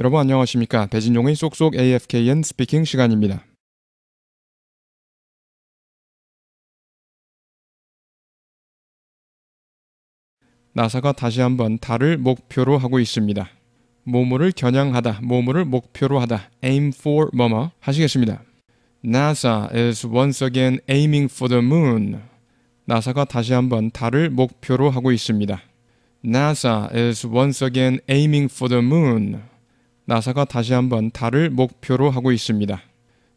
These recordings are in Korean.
여러분 안녕하십니까? 배진용의 쏙쏙 AFKN 스피킹 시간입니다. 나사가 다시 한번 달을 목표로 하고 있습니다. 모모를 겨냥하다, 모모를 목표로 하다, aim for 뭐뭐 하시겠습니다. NASA is once again aiming for the moon. 나사가 다시 한번 달을 목표로 하고 있습니다. NASA is once again aiming for the moon. 나사가 다시 한번 달을 목표로 하고 있습니다.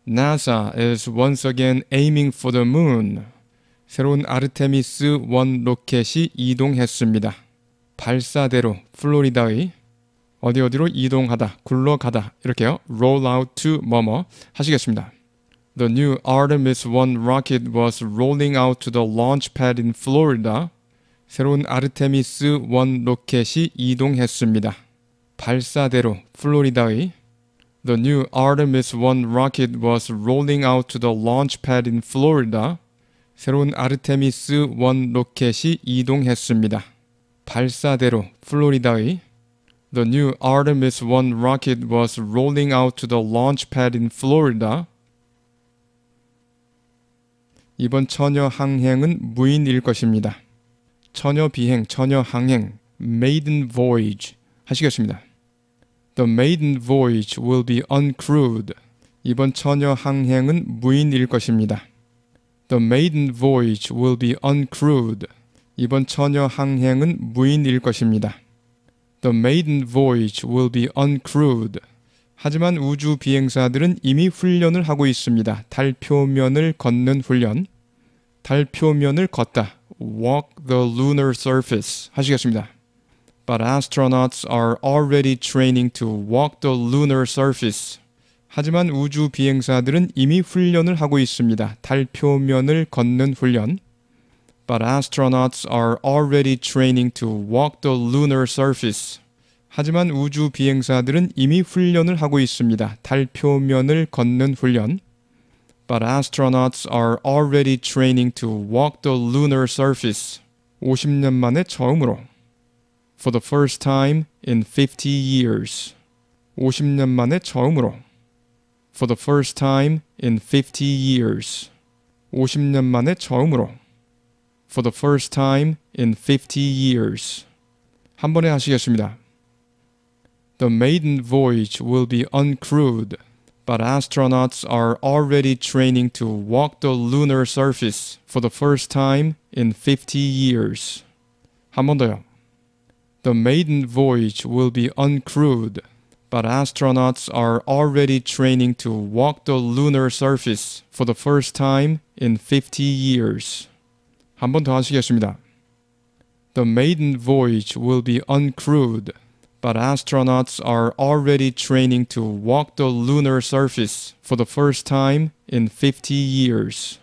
NASA is once again aiming for the moon. 새로운 아르테미스 1 로켓이 이동했습니다. 발사대로 플로리다의 어디 어디로 이동하다, 굴러가다 이렇게요. roll out to 뭐뭐 하시겠습니다. The new Artemis 1 rocket was rolling out to the launch pad in Florida. 새로운 아르테미스 1 로켓이 이동했습니다. 발사대로 플로리다의 The new Artemis 1 rocket was rolling out to the launch pad in Florida. 새로운 아르테미스 1 로켓이 이동했습니다. 발사대로 플로리다의 The new Artemis 1 rocket was rolling out to the launch pad in Florida. 이번 처녀 항행은 무인일 것입니다. 처녀 비행, 처녀 항행, maiden voyage 하시겠습니다. The maiden voyage will be uncrewed. 이번 처녀 항행은 무인일 것입니다. The maiden voyage will be uncrewed. 이번 처녀 항행은 무인일 것입니다. The maiden voyage will be uncrewed. 하지만 우주 비행사들은 이미 훈련을 하고 있습니다. 달 표면을 걷는 훈련. 달 표면을 걷다. Walk the lunar surface 하시겠습니다. But astronauts are already training to walk the lunar surface. 하지만 우주 비행사들은 이미 훈련을 하고 있습니다. 달 표면을 걷는 훈련. But astronauts are already training to walk the lunar surface. 하지만 우주 비행사들은 이미 훈련을 하고 있습니다. 달 표면을 걷는 훈련. But astronauts are already training to walk the lunar surface. 50년 만에 처음으로 for the first time in 50 years. 50년 만에 처음으로 for the first time in 50 years. 50년 만에 처음으로 for the first time in 50 years. 한 번에 하시겠습니다. The maiden voyage will be uncrewed, but astronauts are already training to walk the lunar surface for the first time in 50 years. 한 번 더요. The maiden voyage will be uncrewed, but astronauts are already training to walk the lunar surface for the first time in 50 years. 한 번 더 하시겠습니다. The maiden voyage will be uncrewed, but astronauts are already training to walk the lunar surface for the first time in 50 years.